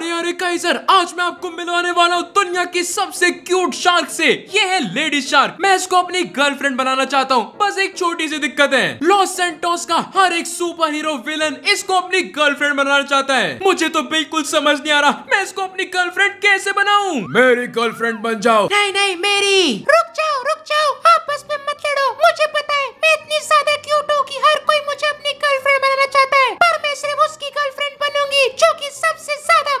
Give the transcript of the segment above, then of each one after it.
अरे अरे कई सर आज मैं आपको मिलवाने वाला हूँ दुनिया की सबसे क्यूट शार्क से ये है लेडी शार्क मैं इसको अपनी गर्लफ्रेंड बनाना चाहता हूँ बस एक छोटी सी दिक्कत है लॉस सेंटोस का हर एक सुपर हीरो विलन इसको अपनी गर्लफ्रेंड बनाना चाहता है मुझे तो बिल्कुल समझ नहीं आ रहा मैं इसको अपनी गर्लफ्रेंड कैसे बनाऊ मेरी गर्लफ्रेंड बन जाओ नहीं नहीं मेरी रुक जाओ रुक जाओ आपस में मत लड़ो मुझे पता है मैं इतनी ज्यादा क्यूट हूँ की हर कोई मुझे अपनी गर्लफ्रेंड बनाना चाहता है पर मैं सिर्फ उसकी गर्लफ्रेंड बनूंगी जो की सबसे ज्यादा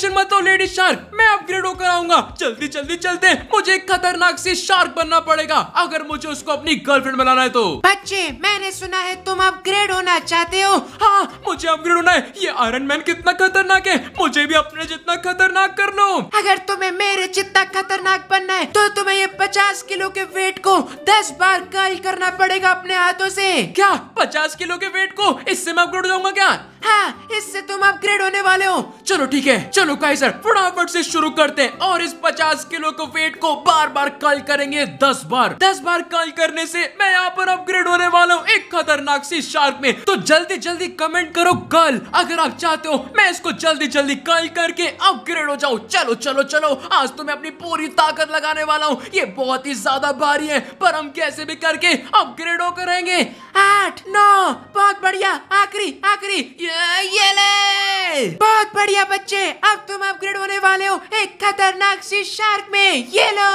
टेंशन मत लो लेडी शार्क मैं अपग्रेड होकर आऊंगा जल्दी जल्दी चलते मुझे एक खतरनाक सी शार्क बनना पड़ेगा अगर मुझे उसको अपनी गर्लफ्रेंड बनाना है तो बच्चे मैंने सुना है तुम अपग्रेड होना चाहते हो हाँ मुझे अपग्रेड होना है ये आयरन मैन कितना खतरनाक है मुझे भी अपने जितना खतरनाक कर लो अगर तुम्हें मेरे जितना खतरनाक बनना है तो तुम्हें ये पचास किलो के वेट को दस बार कर्ल करना पड़ेगा अपने हाथों से क्या पचास किलो के वेट को इससे मैं अपग्रेड हो जाऊंगा क्या हाँ इससे तुम अपग्रेड होने वाले हो चलो ठीक है चलो सर फटाफट से शुरू करते हैं और इस 50 किलो को वेट को बार बार कल करेंगे 10 बार 10 बार कल करने से मैं यहाँ पर अपग्रेड होने वाला हूँ एक खतरनाक सी शार्क में तो जल्दी जल्दी कमेंट करो कल अगर आप चाहते हो मैं इसको जल्दी जल्दी कल करके अपग्रेड हो जाऊँ चलो चलो चलो आज तो मैं अपनी पूरी ताकत लगाने वाला हूँ ये बहुत ही ज्यादा भारी है पर हम कैसे भी करके अपग्रेड हो करेंगे आठ नौ बहुत बढ़िया आखिरी आखिरी हाँ, ये ले बहुत बढ़िया बच्चे अब तुम अपग्रेड होने वाले हो एक खतरनाक सी शार्क में ये लो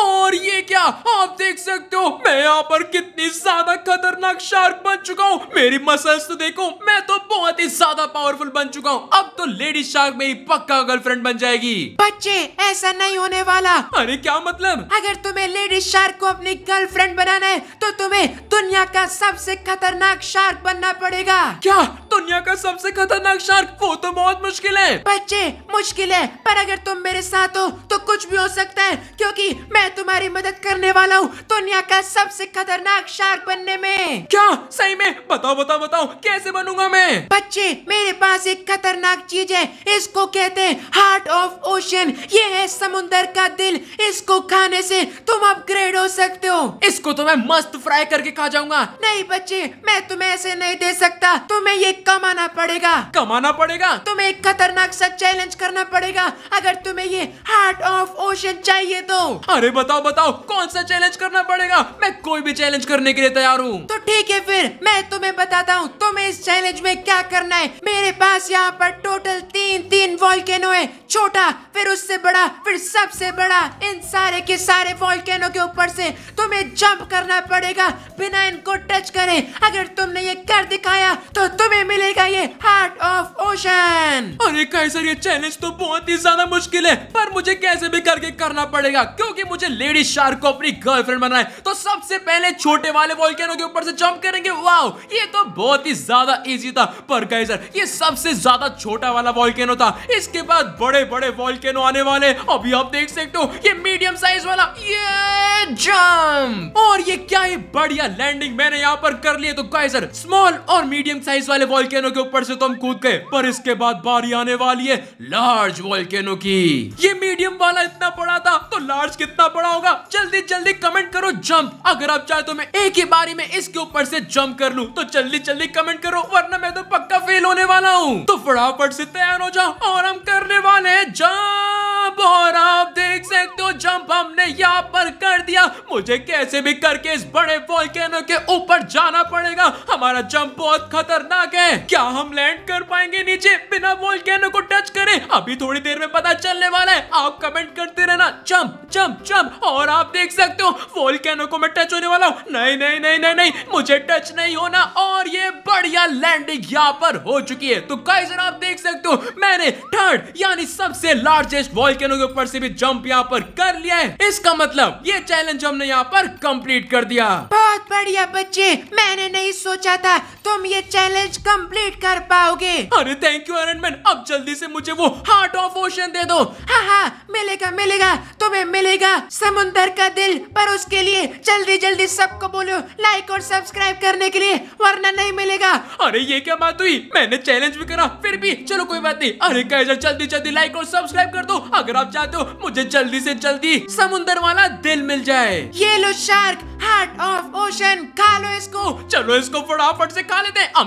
और ये क्या आप देख सकते हो मैं यहाँ पर कितनी ज्यादा खतरनाक शार्क बन चुका हूँ मेरी मसल्स तो देखो मैं तो बहुत ही ज्यादा पावरफुल बन चुका हूँ अब तो लेडी शार्क मेरी पक्का गर्लफ्रेंड बन जाएगी बच्चे ऐसा नहीं होने वाला अरे क्या मतलब अगर तुम्हे लेडी शार्क को अपनी गर्लफ्रेंड बनाना है तो तुम्हें दुनिया का सबसे खतरनाक शार्क बनना पड़ेगा क्या दुनिया का सबसे खतरनाक शार्क वो तो बहुत मुश्किल है बच्चे मुश्किल है पर अगर तुम मेरे साथ हो तो कुछ भी हो सकता है क्योंकि मैं तुम्हारी मदद करने वाला हूँ दुनिया का सबसे खतरनाक शार्क बनने में क्या सही में बताओ बताओ बताओ कैसे बनूंगा मैं बच्चे मेरे पास एक खतरनाक चीज है इसको कहते हैं हार्ट ऑफ ओशन ये है समुन्दर का दिल इसको खाने ऐसी तुम अपग्रेड हो सकते हो इसको तो मैं मस्त फ्राई करके खा जाऊंगा नहीं बच्चे मैं तुम्हें ऐसे नहीं दे सकता तुम्हें ये कमाना पड़ेगा कमाना पड़ेगा तुम्हें एक खतरनाक सा चैलेंज करना पड़ेगा अगर तुम्हें ये हार्ट ऑफ ओशन चाहिए तो अरे बताओ बताओ कौन सा चैलेंज करना पड़ेगा मैं कोई भी चैलेंज करने के लिए तैयार हूँ तो ठीक है फिर मैं तुम्हें बताता हूँ तुम्हें इस चैलेंज में क्या करना है मेरे पास यहाँ पर टोटल तीन तीन वॉल्केनो है छोटा फिर उससे बड़ा फिर सबसे बड़ा इन सारे के सारे वॉल्केनो के ऊपर से तुम्हें जंप करना पड़ेगा बिना इनको टच करे अगर तुमने ये कर दिखाया तो तुम्हें मिलेगा ये हार्ट ऑफ ओशन अरे कैसे ये चैलेंज तो बहुत ही ज्यादा मुश्किल है पर मुझे कैसे भी करके करना पड़ेगा क्योंकि मुझे लेडी शार्क को अपनी गर्लफ्रेंड बनाना है तो सबसे पहले छोटे वाले वॉल्केनो के ऊपर से जंप करेंगे वाओ ये तो बहुत ही ज्यादा इजी था पर कैसर ये सबसे ज्यादा छोटा वाला वॉल्केनो था इसके बाद बड़े बड़े वॉल्केनो आने वाले अभी आप देख सकते हो ये मीडियम साइज वाला ये जंप और ये क्या ही बढ़िया लैंडिंग मैंने यहाँ पर कर लिया तो कैसर स्मॉल और मीडियम साइज वाले वॉल्केनो के ऊपर से तो हम कूद गए पर इसके बाद बारी आने वाली है लार्ज वॉल्केनो की ये मीडियम वाला इतना बड़ा था तो लार्ज कितना बड़ा होगा जल्दी जल्दी कमेंट करो जंप अगर आप चाहे तो मैं एक ही बारी में इसके ऊपर से जंप कर लू तो जल्दी जल्दी कमेंट करो वरना मैं तो पक्का फेल होने वाला हूँ तो फटाफट से तैयार हो जाओ और हम करने वाले हैं जंप और आप देख सकते हो जंप हमने यहाँ पर कर दिया मुझे कैसे भी करके इस बड़े वॉल्केनो के ऊपर जाना पड़ेगा हमारा जंप बहुत खतरनाक है है क्या हम लैंड कर पाएंगे नीचे बिना वोल्केनो को टच करे अभी थोड़ी देर में पता चलने वाला है आप कमेंट करते रहना चम्प चम्प चम्प और आप देख सकते हो वोल्केनो को मैं टच होने वाला हूँ नहीं नहीं नहीं नहीं नहीं मुझे टच नहीं होना और ये बढ़िया लैंडिंग यहाँ पर हो चुकी है तो काइजर आप देख सकते हो मैंने थर्ड यानी सबसे लार्जेस्ट वॉल्केनो के ऊपर से भी जम्प यहाँ पर कर लिया है इसका मतलब ये चैलेंज हमने यहाँ पर कम्प्लीट कर दिया बहुत बढ़िया बच्चे मैंने नहीं सोचा था तुम ये चैलेंज कम कंप्लीट कर पाओगे अरे थैंक यू आयरन मैन अब जल्दी से मुझे वो हार्ट ऑफ ओशन दे दो हाँ हाँ मिलेगा मिलेगा तुम्हें मिलेगा समुन्दर का दिल पर उसके लिए जल्दी जल्दी सबको बोलो लाइक और सब्सक्राइब करने के लिए वरना नहीं मिलेगा अरे ये क्या बात हुई मैंने चैलेंज भी करा फिर भी चलो कोई बात नहीं अरे कैसे जल्दी जल्दी लाइक और सब्सक्राइब कर दो अगर आप चाहते हो मुझे जल्दी ऐसी जल्दी समुन्दर वाला दिल मिल जाए ये लो शार्क हार्ट ऑफ ओशन खा लो इसको चलो इसको फटाफट ऐसी खा लेते हैं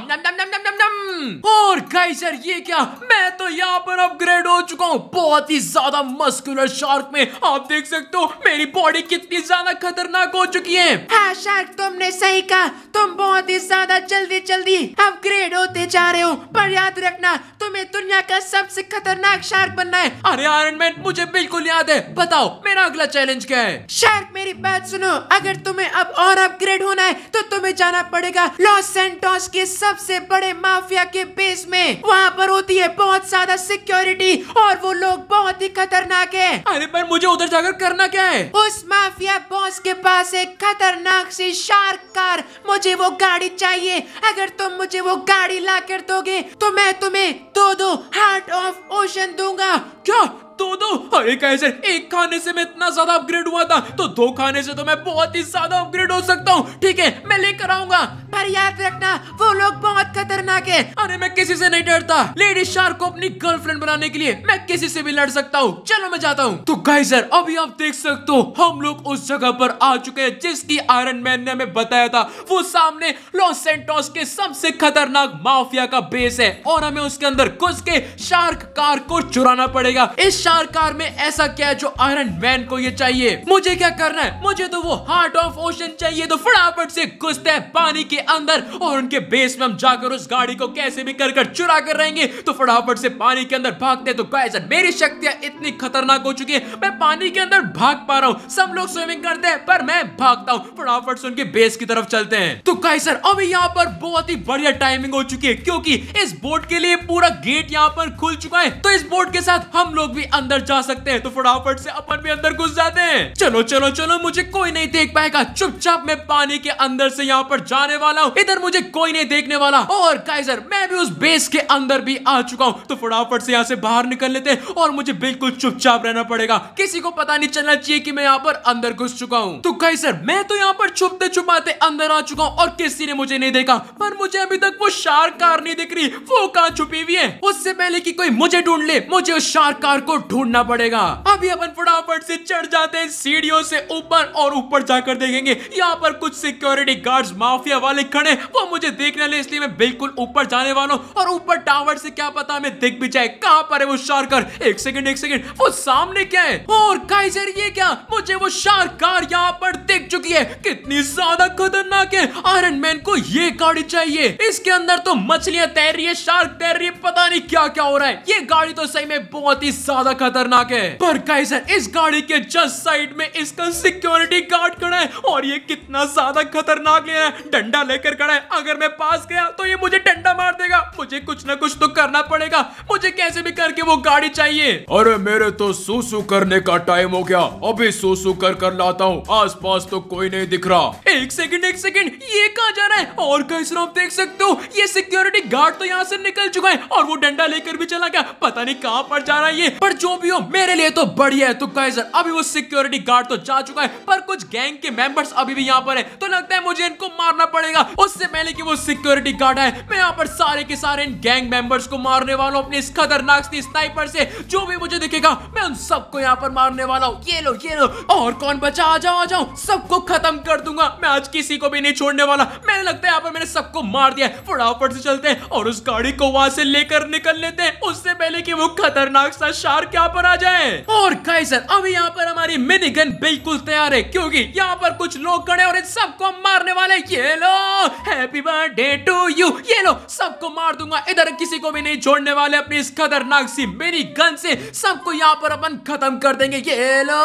और गाइजर ये क्या मैं तो यहाँ पर अपग्रेड हो चुका हूँ बहुत ही ज्यादा मस्कुलर शार्क में आप देख सकते हो मेरी बॉडी कितनी ज्यादा खतरनाक हो चुकी है हाँ शार्क तुमने सही कहा तुम बहुत ही ज्यादा जल्दी जल्दी अपग्रेड होते जा रहे हो पर याद रखना तुम्हें दुनिया का सबसे खतरनाक शार्क बनना है अरे आयरन मैन मुझे बिल्कुल याद है बताओ मेरा अगला चैलेंज क्या है शार्क मेरी बात सुनो अगर तुम्हें अब और अपग्रेड होना है तो तुम्हें जाना पड़ेगा लॉस सेंटोस के सबसे बड़े माफिया के बेस में वहाँ पर होती है बहुत ज्यादा सिक्योरिटी और वो लोग बहुत ही खतरनाक है अरे पर मुझे उधर जाकर करना क्या है उस माफिया बॉस के पास एक खतरनाक सी शार्क कार मुझे वो गाड़ी चाहिए अगर तुम मुझे वो गाड़ी ला कर दोगे तो मैं तुम्हें दो दो हार्ट ऑफ ओशन दूंगा क्या तो दो दो अरे कैसे एक खाने से मैं इतना ज्यादा अपग्रेड हुआ था तो दो खाने से तो मैं बहुत ही ज्यादा अपग्रेड हो सकता हूँ ठीक है मैं लेकर आऊंगा पर याद रखना वो लोग बहुत खतरनाक है अरे मैं किसी से नहीं डरता लेडी शार्क को अपनी गर्लफ्रेंड बनाने के लिए मैं किसी से भी लड़ सकता हूँ चलो मैं जाता हूँ तो गाइजर अभी आप देख सकते हो हम लोग उस जगह पर आ चुके हैं जिसकी आयरन मैन ने हमें बताया था वो सामने लॉस सेंटोस के सबसे खतरनाक माफिया का बेस है और हमें उसके अंदर घुस के शार्क कार को चुराना पड़ेगा इस कार में ऐसा क्या है जो आयरन मैन को ये चाहिए मुझे क्या करना है मुझे तो वो हार्ट ऑफ ओशन चाहिए तो फटाफट से घुसते हैं पानी के अंदर और उनके बेस में हम जाकर उस गाड़ी को कैसे भी कर कर चुरा कर रहेंगे तो फटाफट से पानी के अंदर भागते तो गाइस मेरी शक्तियां इतनी खतरनाक हो चुकी है मैं पानी के अंदर भाग पा रहा हूँ सब लोग स्विमिंग करते हैं पर मैं भागता हूँ फटाफट से उनके बेस की तरफ चलते हैं तो गाइस सर अभी यहाँ पर बहुत ही बढ़िया टाइमिंग हो चुकी है क्योंकि इस बोट के लिए पूरा गेट यहाँ पर खुल चुका है तो इस बोट के साथ हम लोग भी अंदर जा सकते हैं तो फटाफट से अपन भी अंदर घुस जाते हैं चलो चलो चलो मुझे कोई नहीं देख पाएगा चुपचाप मैं पानी के अंदर से यहाँ पर जाने वाला हूँ इधर मुझे कोई नहीं देखने वाला और गाइजर मैं भी उस बेस के अंदर भी आ चुका हूँ तो फटाफट से यहाँ से बाहर निकल लेते हैं और मुझे बिल्कुल चुपचाप रहना पड़ेगा किसी को पता नहीं चलना चाहिए की मैं यहाँ पर अंदर घुस चुका हूँ तो काइजर मैं तो यहाँ पर छुपते छुपाते अंदर आ चुका हूँ और किसी ने मुझे नहीं देखा पर मुझे अभी तक वो शार्क कार नहीं दिख रही वो कहा छुपी हुई है उससे पहले की कोई मुझे ढूंढ ले मुझे उस शार्क कार को ढूंढना पड़ेगा अभी अपन फटाफट से चढ़ जाते हैं सीढ़ियों से ऊपर और ऊपर जाकर देखेंगे यहाँ पर कुछ सिक्योरिटी गार्ड्स माफिया वाले खड़े वो मुझे देखने लगे इसलिए मैं बिल्कुल ऊपर जाने वाला हूँ और ऊपर टावर से क्या पता हमें दिख भी जाए कहाँ पर है वो शार्कर एक सेकंड एक सेकंड वो सामने क्या है और काइजर ये क्या मुझे वो शार्क कार यहाँ पर दिख चुकी है कितनी ज्यादा खतरनाक है आयरन मैन को ये गाड़ी चाहिए इसके अंदर तो मछलियाँ तैर रही है शार्क तैर रही है पता नहीं क्या क्या हो रहा है ये गाड़ी तो सही में बहुत ही ज्यादा ज्यादा खतरनाक है पर काइजर इस गाड़ी के जस्ट साइड में इसका सिक्योरिटी गार्ड खड़ा है और ये कितना ज्यादा खतरनाक है डंडा लेकर खड़ा है अगर मैं पास गया तो ये मुझे डंडा मार देगा मुझे कुछ ना कुछ तो करना पड़ेगा मुझे कैसे भी करके वो गाड़ी चाहिए अरे मेरे तो सुसु करने का टाइम हो गया अभी सुसु कर कर लाता हूँ आस पास तो कोई नहीं दिख रहा एक सेकंड एक सेकंड ये कहा जा रहा है और कैसे आप देख सकते हो ये सिक्योरिटी गार्ड तो यहाँ से निकल चुका है और वो डंडा लेकर भी चला गया पता नहीं कहाँ पर जा रहा है ये पर जो भी हो मेरे लिए तो बढ़िया है तो गाइजर अभी वो सिक्योरिटी गार्ड तो जा चुका है पर कुछ गैंग के मेंबर्स अभी भी यहाँ पर है तो लगता है मुझे इनको मारना पड़ेगा उससे पहले की वो सिक्योरिटी गार्ड है मैं यहाँ पर सारे के सारे इन गैंग मेंबर्स को मारने वाला हूँ अपने इस खतरनाक स्नाइपर से जो भी मुझे दिखेगा मैं उन सबको यहाँ पर मारने वाला हूँ ये लो ये लो और कौन बचा आ जाओ आ जाओ सबको खत्म कर दूंगा मैं आज किसी को भी नहीं छोड़ने वाला मैंने लगता है यहाँ पर मैंने सबको मार दिया फटाफट से चलते हैं और उस गाड़ी को वहां से लेकर निकल लेते हैं उससे पहले की वो खतरनाक सा शार्क यहाँ पर आ जाए और काइसर अभी यहाँ पर हमारी मिनी गन बिल्कुल तैयार है क्योंकि यहाँ पर कुछ लोग खड़े और इन सबको मारने वाले ये लो हैप्पी बर्थडे टू यू ये लो सबको मार दूंगा इधर किसी को भी नहीं छोड़ने वाले अपनी इस खतरनाक सी मेरी गन से सबको यहाँ पर अपन खत्म कर देंगे ये लो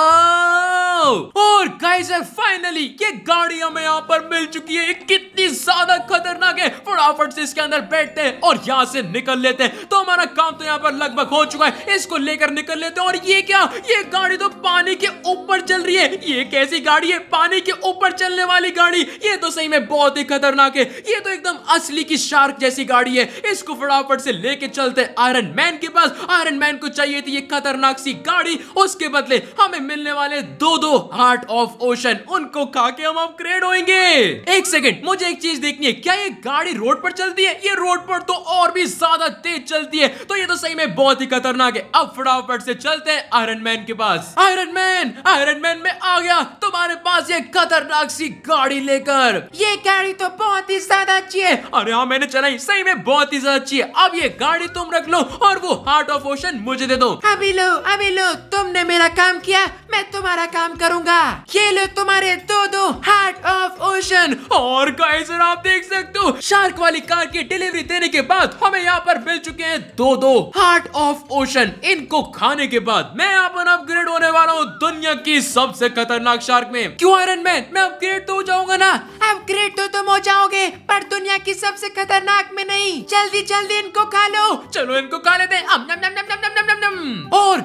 और गाइस फाइनली ये गाड़ी हमें यहाँ पर मिल चुकी है कितनी ज्यादा खतरनाक है फटाफट से इसके अंदर बैठते हैं और यहाँ से निकल लेते हैं तो हमारा काम तो यहाँ पर लगभग हो चुका है इसको लेकर निकल लेते हैं और ये क्या ये गाड़ी तो पानी के ऊपर चल रही है ये कैसी गाड़ी है पानी के ऊपर चलने वाली गाड़ी ये तो सही में बहुत ही खतरनाक है ये तो एकदम असली की शार्क जैसी गाड़ी है इसको फटाफट से लेके चलते आयरन मैन के पास आयरन मैन को चाहिए थी ये खतरनाक सी गाड़ी उसके बदले हमें मिलने वाले दो दो हार्ट ऑफ ओशन उनको खा के हम अपग्रेड होंगे एक सेकेंड मुझे एक चीज देखनी है क्या ये गाड़ी रोड पर चलती है ये रोड पर तो और भी ज्यादा तेज चलती है तो ये तो सही में बहुत ही खतरनाक है अब फटाफट फटाफट से चलते हैं आयरन मैन के पास आयरन मैन आयरन मैन में आ गया तुम्हारे पास ये खतरनाक सी गाड़ी लेकर ये गाड़ी तो बहुत ही ज्यादा अच्छी है अरे हाँ मैंने चलाई सही में बहुत ही ज्यादा अच्छी है अब ये गाड़ी तुम रख लो और वो हार्ट ऑफ ओशन मुझे दे दो अभी लो अभी लो तुमने मेरा काम किया मैं तुम्हारा काम करूंगा ये लो तुम्हारे दो दो हार्ट ऑफ ओशन और गाइजर आप देख सकते हो शार्क वाली कार की डिलीवरी देने के बाद हमें यहाँ पर मिल चुके हैं दो दो हार्ट ऑफ ओशन इनको खाने के बाद मैं अपन अपग्रेड होने वाला हूँ दुनिया की सबसे खतरनाक शार्क में क्यों आयरन मैन मैं अपग्रेड तो हो जाऊंगा ना अपग्रेड तो तुम हो जाओगे पर दुनिया की सबसे खतरनाक में नहीं जल्दी जल्दी इनको खा लो चलो इनको खा लेते हैं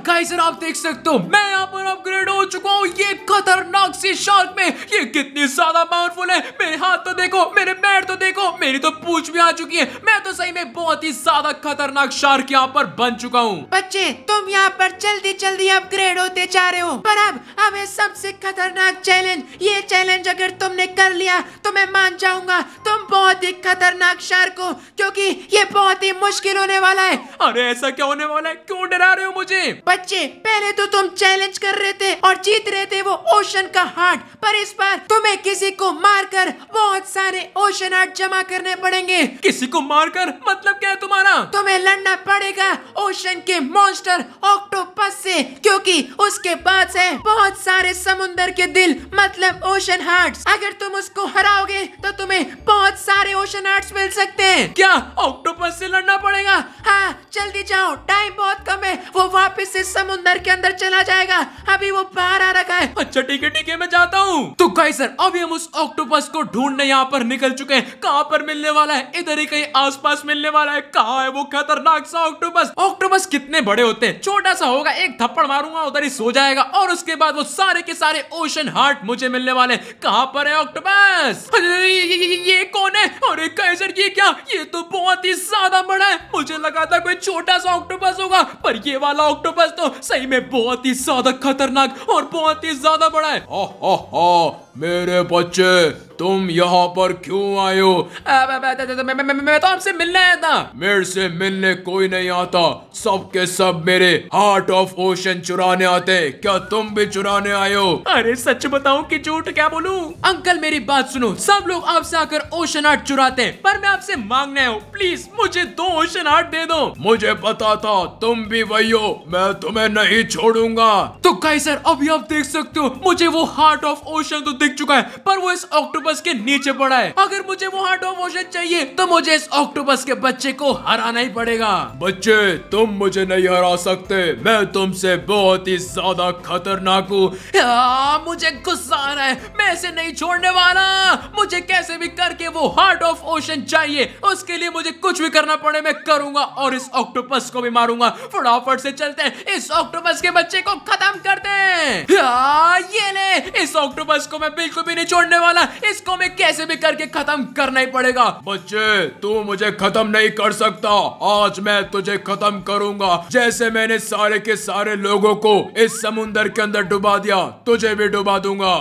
गाइस सर आप देख सकते हो मैं यहाँ पर अपग्रेड हो चुका हूँ ये खतरनाक सी शार्क में ये कितनी ज्यादा पावरफुल है मेरे हाथ तो देखो मेरे पैर तो देखो मेरी तो पूछ भी आ चुकी है मैं तो सही में बहुत ही ज्यादा खतरनाक शार्क यहाँ पर बन चुका हूँ बच्चे तुम यहाँ पर जल्दी जल्दी अपग्रेड होते जा रहे हो पर अब हमें सबसे खतरनाक चैलेंज ये चैलेंज अगर तुमने कर लिया तो मैं मान जाऊंगा तुम बहुत ही खतरनाक शार्क हो क्योंकि ये बहुत ही मुश्किल होने वाला है अरे ऐसा क्या होने वाला है क्यों डरा रहे हो मुझे बच्चे पहले तो तुम चैलेंज कर रहे थे और जीत रहे थे वो ओशन का हार्ट पर इस बार तुम्हें किसी को मारकर बहुत सारे ओशन हार्ट जमा करने पड़ेंगे किसी को मारकर मतलब क्या है तुम्हारा तुम्हें लड़ना पड़ेगा ओशन के मॉन्स्टर ऑक्टोपस से क्योंकि उसके पास है बहुत सारे समुन्दर के दिल मतलब ओशन हार्ट अगर तुम उसको हराओगे तो तुम्हें बहुत सारे ओशन हार्ट मिल सकते हैं क्या ऑक्टोपस से लड़ना पड़ेगा हाँ जल्दी जाओ टाइम बहुत कम है वो वापस से से समुन्दर के अंदर चला जाएगा अभी वो बाहर आ रखा है अच्छा ठीक है ठीक है मैं जाता हूँ तो कहीं सर अभी हम उस ऑक्टोपस को ढूंढने यहाँ पर निकल चुके हैं कहाँ पर मिलने वाला है इधर ही कहीं आसपास मिलने वाला है कहा है वो खतरनाक सा ऑक्टोपस ऑक्टोपस कितने बड़े होते हैं छोटा सा होगा एक थप्पड़ मारूंगा उधर ही सो जाएगा और उसके बाद वो सारे के सारे ओशन हार्ट मुझे मिलने वाले कहाँ पर है ऑक्टोपस ये कौन है अरे कैसर ये क्या ये तो बहुत ही ज्यादा बड़ा है मुझे लगा था कोई छोटा सा ऑक्टोपस होगा पर ये वाला ऑक्टोपस दोस्तों सही में बहुत ही ज्यादा खतरनाक और बहुत ही ज्यादा बड़ा है ओ, ओ, ओ, मेरे बच्चे तुम यहाँ पर क्यों आए हो मैं तो आपसे मिलने आया था मेरे से मिलने कोई नहीं आता सब के सब मेरे हार्ट ऑफ ओशन चुराने आते क्या तुम भी चुराने आए हो अरे सच बताऊं कि झूठ क्या बोलूं अंकल मेरी बात सुनो सब लोग आपसे आकर ओशन हार्ट चुराते हैं पर मैं आपसे मांगने हूँ प्लीज मुझे दो ओशन हार्ट दे दो मुझे पता था तुम भी वही हो मैं तुम्हें नहीं छोड़ूंगा तो कई सर अभी आप देख सकते हो मुझे वो हार्ट ऑफ ओशन तो दिख चुका है पर वो इस ऑक्टोपस के नीचे पड़ा है अगर मुझे वो हार्ट ऑफ ओशन चाहिए तो मुझे इस ऑक्टोपस के बच्चे को हराना ही पड़ेगा बच्चे तुम मुझे नहीं हरा सकते मैं तुमसे बहुत ही ज्यादा खतरनाक हूँ हाँ, मुझे गुस्सा आ रहा है मैं इसे नहीं छोड़ने वाला मुझे कैसे भी करके वो हार्ट ऑफ ओशन चाहिए उसके लिए मुझे कुछ भी करना पड़े मैं करूंगा और इस ऑक्टोपस को भी मारूंगा फटाफट से चलते हैं इस ऑक्टोपस के बच्चे को खत्म करते हैं हाँ, ये ले इस ऑक्टोपस को मैं मैं बिल्कुल भी नहीं छोड़ने वाला इसको मैं कैसे भी करके खत्म करना ही पड़ेगा बच्चे तू मुझे खत्म नहीं कर सकता आज मैं तुझे खत्म करूंगा जैसे मैंने सारे के सारे लोगों को इस समुन्दर के अंदर डुबा दिया तुझे भी डुबा दूंगा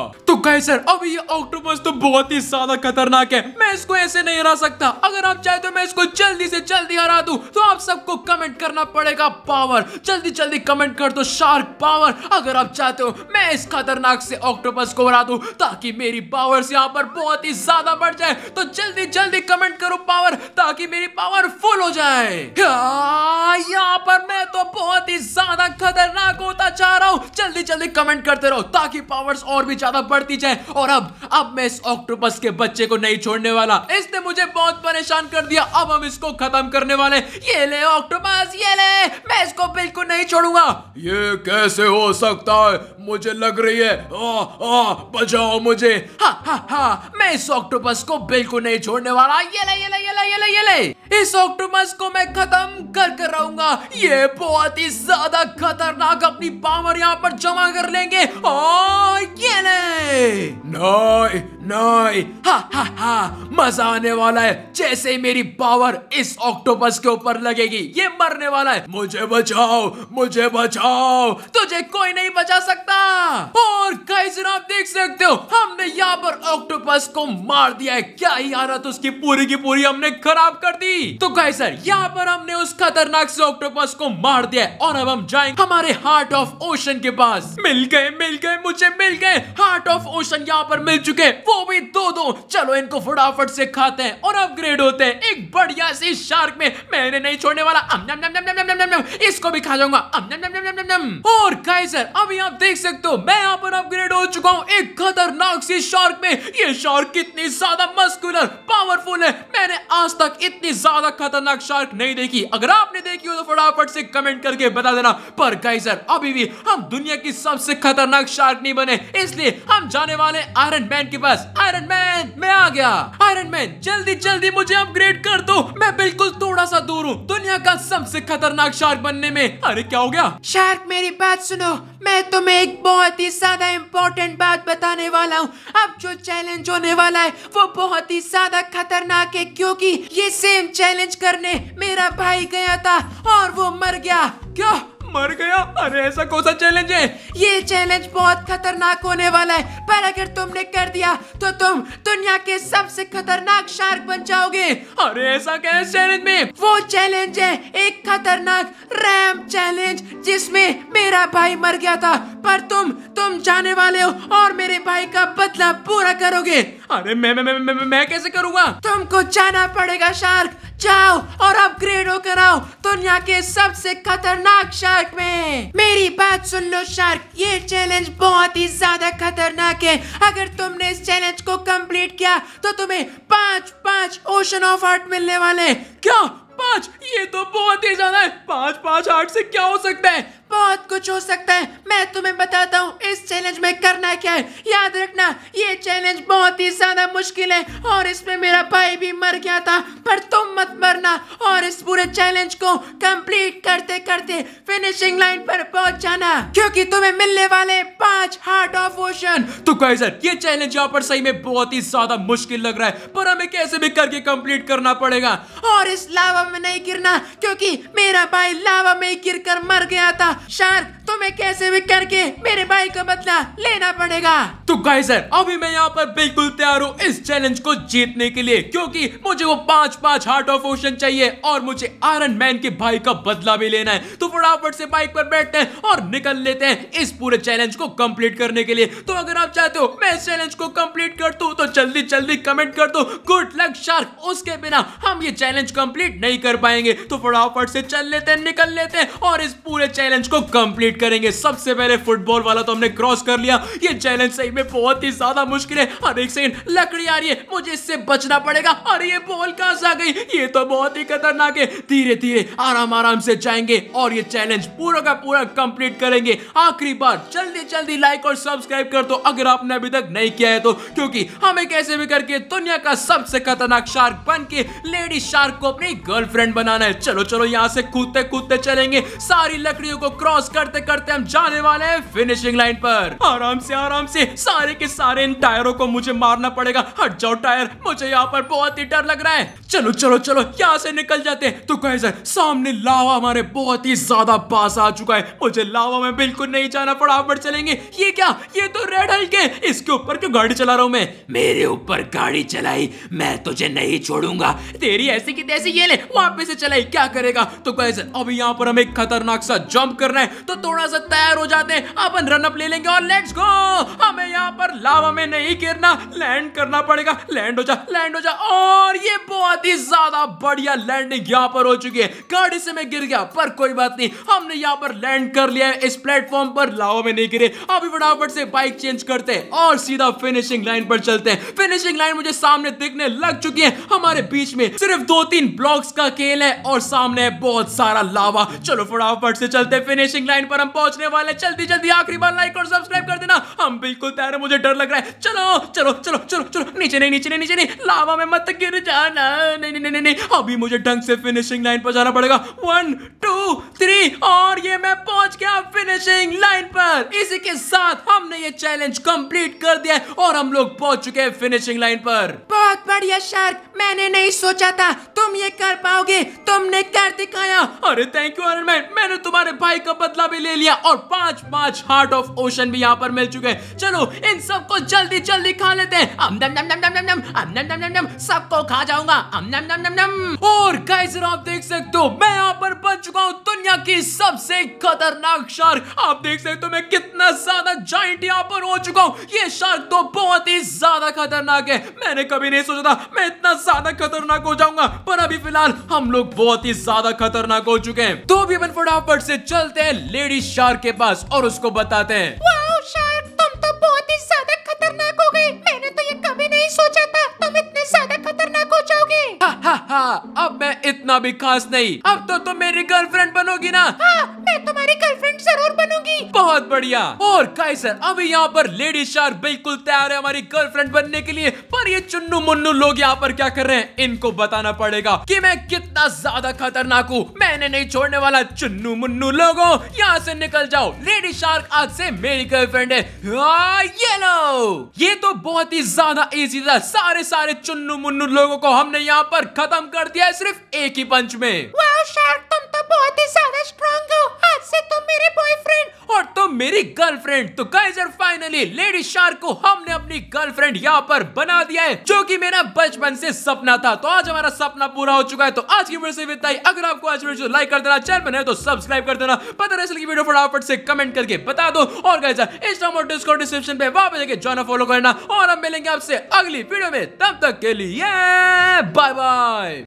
गाइस सर अब ये ऑक्टोपस तो बहुत ही ज्यादा खतरनाक है मैं इसको ऐसे नहीं हरा सकता अगर आप चाहे तो मैं इसको जल्दी से जल्दी हरा दू तो आप सबको कमेंट करना पड़ेगा पावर जल्दी जल्दी कमेंट कर दो शार्क पावर अगर आप चाहते हो मैं इस खतरनाक से ऑक्टोपस को हरा दू ताकि मेरी पावर यहाँ पर बहुत ही ज्यादा बढ़ जाए तो जल्दी जल्दी कमेंट करो पावर ताकि मेरी पावर फुल हो जाए हाँ, यहाँ पर मैं तो बहुत ही ज्यादा खतरनाक होता चाह रहा हूँ जल्दी जल्दी कमेंट करते रहो ताकि पावर और भी ज्यादा बढ़ती होती जाए और अब अब मैं इस ऑक्टोपस के बच्चे को नहीं छोड़ने वाला इसने मुझे बहुत परेशान कर दिया अब हम इसको खत्म करने वाले ये ले ऑक्टोपस ये ले मैं इसको बिल्कुल नहीं छोड़ूंगा ये कैसे हो सकता है मुझे लग रही है आ, आ, बचाओ मुझे हा हा हा मैं इस को बिल्कुल नहीं छोड़ने वाला ये ले ये ले ये ले ये ले ये ले इस ऑक्टोपस को मैं खत्म कर कर रहूंगा ये बहुत ही ज्यादा खतरनाक अपनी पावर यहाँ पर जमा कर लेंगे और ये ले नाए, नाए। हा हा हा मजा आने वाला है जैसे ही मेरी पावर इस ऑक्टोपस के ऊपर लगेगी ये मरने वाला है मुझे बचाओ मुझे बचाओ तुझे कोई नहीं बचा सकता सकता और कई जनाब देख सकते हो हमने यहाँ पर ऑक्टोपस को मार दिया है क्या ही हालत उसकी पूरी की पूरी हमने खराब कर दी तो कई सर यहाँ पर हमने उस खतरनाक से ऑक्टोपस को मार दिया है और अब हम जाएंगे हमारे हार्ट ऑफ ओशन के पास मिल गए मिल गए मुझे मिल गए हार्ट ऑफ ओशन यहाँ पर मिल चुके वो भी दो दो चलो इनको फटाफट से खाते हैं और अपग्रेड होते हैं एक बढ़िया सी शार्क में मैंने नहीं छोड़ने वाला इसको भी खा जाऊंगा और कई सर अभी आप देख सकते हो मैं यहाँ पर अपग्रेड हो चुका हूँ एक खतरनाक सी शार्क में ये शार्क कितनी ज्यादा मस्कुलर पावरफुल है मैंने आज तक इतनी ज्यादा खतरनाक शार्क नहीं देखी अगर आपने देखी हो तो फटाफट से कमेंट करके बता देना पर गाइजर अभी भी हम दुनिया की सबसे खतरनाक शार्क नहीं बने इसलिए हम जाने वाले आयरन मैन के पास आयरन मैन मैं आ गया आयरन मैन जल्दी जल्दी मुझे अपग्रेड कर दो मैं बिल्कुल थोड़ा सा दूर हूँ दुनिया का सबसे खतरनाक शार्क बनने में अरे क्या हो गया शार्क मेरी बात सुनो मैं तुम्हें एक एक बहुत ही ज़्यादा इंपॉर्टेंट बात बताने वाला हूँ अब जो चैलेंज होने वाला है वो बहुत ही ज़्यादा खतरनाक है क्योंकि ये सेम चैलेंज करने मेरा भाई गया था और वो मर गया क्यों मर गया अरे ऐसा कौन सा चैलेंज है ये चैलेंज बहुत खतरनाक होने वाला है पर अगर तुमने कर दिया तो तुम दुनिया के सबसे खतरनाक शार्क बन जाओगे अरे ऐसा क्या है चैलेंज में वो चैलेंज है एक खतरनाक रैम चैलेंज जिसमें मेरा भाई मर गया था पर तुम तुम जाने वाले हो और मेरे भाई का बदला पूरा करोगे अरे मैं मैं मैं मैं, मैं कैसे करूँगा तुमको जाना पड़ेगा शार्क जाओ और अपग्रेड होकर आओ दुनिया के सबसे खतरनाक शार्क में मेरी बात सुन लो शार्क ये चैलेंज बहुत ही ज्यादा खतरनाक है अगर तुमने इस चैलेंज को कंप्लीट किया तो तुम्हें पाँच पाँच ओशन ऑफ आर्ट मिलने वाले क्या पाँच ये तो बहुत ही ज्यादा है पाँच पाँच आर्ट से क्या हो सकता है बहुत कुछ हो सकता है मैं तुम्हें बताता हूँ इस चैलेंज में करना क्या है याद रखना ये चैलेंज बहुत ही ज्यादा मुश्किल है और इसमें मेरा भाई भी मर गया था पर तुम मत मरना और इस पूरे चैलेंज को कंप्लीट करते करते फिनिशिंग लाइन पर पहुंच जाना क्योंकि तुम्हें मिलने वाले पांच हार्ट ऑफ ओशन तो कहे सर ये चैलेंज यहाँ पर सही में बहुत ही ज्यादा मुश्किल लग रहा है पर हमें कैसे भी करके कम्प्लीट करना पड़ेगा और इस लावा में नहीं गिरना क्योंकि मेरा भाई लावा में गिर कर मर गया था शार्क तुम्हें कैसे भी करके मेरे भाई को बदला लेना पड़ेगा तो गाइस सर अभी मैं यहाँ पर बिल्कुल तैयार हूँ इस चैलेंज को जीतने के लिए क्योंकि मुझे वो पांच पांच हार्ट ऑफ ओशन चाहिए और मुझे आयरन मैन के भाई का बदला भी लेना है तो फटाफट से बाइक पर बैठते हैं और निकल लेते हैं इस पूरे चैलेंज को कम्प्लीट करने के लिए तो अगर आप चाहते हो मैं इस चैलेंज को कम्प्लीट कर दू तो जल्दी जल्दी कमेंट कर दो गुड लक शार्क उसके बिना हम ये चैलेंज कम्प्लीट नहीं कर पाएंगे तो फटाफट से चल लेते हैं निकल लेते हैं और इस पूरे चैलेंज को कंप्लीट करेंगे सबसे पहले फुटबॉल वाला तो हमने क्रॉस कर लिया ये चैलेंज सही में बहुत ही ज्यादा मुश्किल है और एक सेकंड लकड़ी आ रही है मुझे इससे बचना पड़ेगा और ये बॉल कहां से आ गई ये तो बहुत ही खतरनाक है धीरे धीरे आराम आराम से जाएंगे और ये चैलेंज पूरा का पूरा कंप्लीट करेंगे आखिरी बार जल्दी जल्दी लाइक और सब्सक्राइब कर दो अगर आपने अभी तक नहीं किया है तो क्योंकि हमें कैसे भी करके दुनिया का सबसे खतरनाक शार्क बन के लेडी शार्क को अपनी गर्लफ्रेंड बनाना है चलो चलो यहाँ से कूदते कूदते चलेंगे सारी लकड़ियों को क्रॉस करते करते हम जाने वाले हैं फिनिशिंग लाइन पर आराम से आराम से सारे के सारे इन टायरों को मुझे मारना पड़ेगा हट जाओ टायर मुझे यहाँ पर बहुत ही डर लग रहा है चलो चलो चलो यहाँ से निकल जाते हैं तो कहे सर सामने लावा हमारे बहुत ही ज्यादा पास आ चुका है मुझे लावा में बिल्कुल नहीं जाना पड़ा आप चलेंगे ये क्या ये तो रेड हल्क है इसके ऊपर क्यों गाड़ी चला रहा हूँ मैं मेरे ऊपर गाड़ी चलाई मैं तुझे नहीं छोड़ूंगा तेरी ऐसी की तैसी ये ले वापस से चलाई क्या करेगा तो कहे सर अब यहाँ पर हम एक खतरनाक सा जंप कर करना है तो थोड़ा सा तैयार हो जाते हैं अपन रनअप ले लेंगे और लेट्स गो हमें यहाँ पर लावा में नहीं गिरना लैंड करना पड़ेगा लैंड हो जा लैंड हो जा और ये बहुत ही ज्यादा बढ़िया लैंडिंग यहाँ पर हो चुकी है गाड़ी से मैं गिर गया पर कोई बात नहीं हमने यहाँ पर लैंड कर लिया है इस प्लेटफॉर्म पर लावा में नहीं गिरे अभी फटाफट से बाइक चेंज करते हैं और सीधा फिनिशिंग लाइन पर चलते हैं फिनिशिंग लाइन मुझे सामने दिखने लग चुकी है हमारे बीच में सिर्फ दो तीन ब्लॉक्स का खेल है और सामने है बहुत सारा लावा चलो फटाफट से चलते हैं फिनिशिंग लाइन पर हम पहुंचने वाले जल्दी जल्दी आखिरी बार लाइक और सब्सक्राइब कर देना हम बिल्कुल तैयार मुझे डर लग रहा है चलो चलो चलो चलो चलो नीचे नहीं नीचे नहीं नीचे नहीं लावा में मत गिर जाना नहीं नहीं नहीं नहीं अभी मुझे ढंग से फिनिशिंग लाइन पर जाना पड़ेगा वन टू थ्री और ये मैं पहुंच गया फिनिशिंग लाइन पर इसी के साथ हमने ये चैलेंज कंप्लीट कर दिया और हम लोग पहुंच चुके हैं फिनिशिंग लाइन पर बहुत बढ़िया शार्क मैंने नहीं सोचा था तुम ये कर पाओगे तुमने कर दिखाया अरे थैंक यू आयरन मैन मैंने तुम्हारे भाई का बदला भी ले लिया और पांच पांच हार्ट ऑफ ओशन भी यहाँ पर मिल चुके हैं चलो इन सबको जल्दी जल्दी खा लेते हैं सबको खा जाऊंगा और कैसे आप देख सकते हो मैं यहाँ पर बन चुका पाऊँ दुनिया की सबसे खतरनाक शार्क आप देख सकते हो मैं कितना ज्यादा जाइंट यहाँ पर हो चुका हूँ ये शार्क तो बहुत ही ज्यादा खतरनाक है मैंने कभी नहीं सोचा था मैं इतना ज्यादा खतरनाक हो जाऊंगा पर अभी फिलहाल हम लोग बहुत ही ज्यादा खतरनाक हो चुके हैं तो भी मन फटाफट से चलते हैं लेडी शार्क के पास और उसको बताते हैं शार्क तुम तो बहुत ही ज्यादा खतरनाक हो गए मैंने तो ये कभी नहीं सोचा था तुमसे ज्यादा खतरनाक हो जाओगे हा हा हा अब मैं इतना भी खास नहीं अब तो तुम तो मेरी गर्लफ्रेंड बनोगी ना हा, मैं तुम्हारी गर्लफ्रेंड जरूर बनूंगी बहुत बढ़िया और काइसर अभी यहाँ पर लेडी शार बिल्कुल तैयार है हमारी गर्लफ्रेंड बनने के लिए पर ये चुन्नू मुन्नू लोग यहाँ पर क्या कर रहे हैं इनको बताना पड़ेगा कि मैं कितना ज्यादा खतरनाक हूँ मैंने नहीं छोड़ने वाला चुन्नू मुन्नू लोगो यहाँ से निकल जाओ लेडी शार्क आज से मेरी गर्लफ्रेंड है हाँ, ये लो ये तो बहुत ही ज्यादा इजी था सारे सारे चुन्नू मुन्नू लोगों को हमने यहाँ पर खत्म कर दिया सिर्फ एक ही पंच में वाह शार्क तुम तो बहुत ही ज्यादा से तुम मेरे बॉयफ्रेंड और तुम मेरी गर्लफ्रेंड तो गाइजर फाइनली लेडी शार्क को हमने अपनी गर्लफ्रेंड यहाँ पर बना दिया है जो कि मेरा बचपन से सपना था तो आज हमारा सपना पूरा हो चुका है तो आज की वीडियो से विदाई अगर आपको आज वीडियो लाइक कर देना चैनल बने तो सब्सक्राइब कर देना पता रसल की वीडियो फटाफट से कमेंट करके बता दो और गाइजर इंस्टाम और डिस्कॉर्ड डिस्क्रिप्शन पे वहां पर जाके जॉइन फॉलो करना और हम मिलेंगे आपसे अगली वीडियो में तब तक के लिए बाय बाय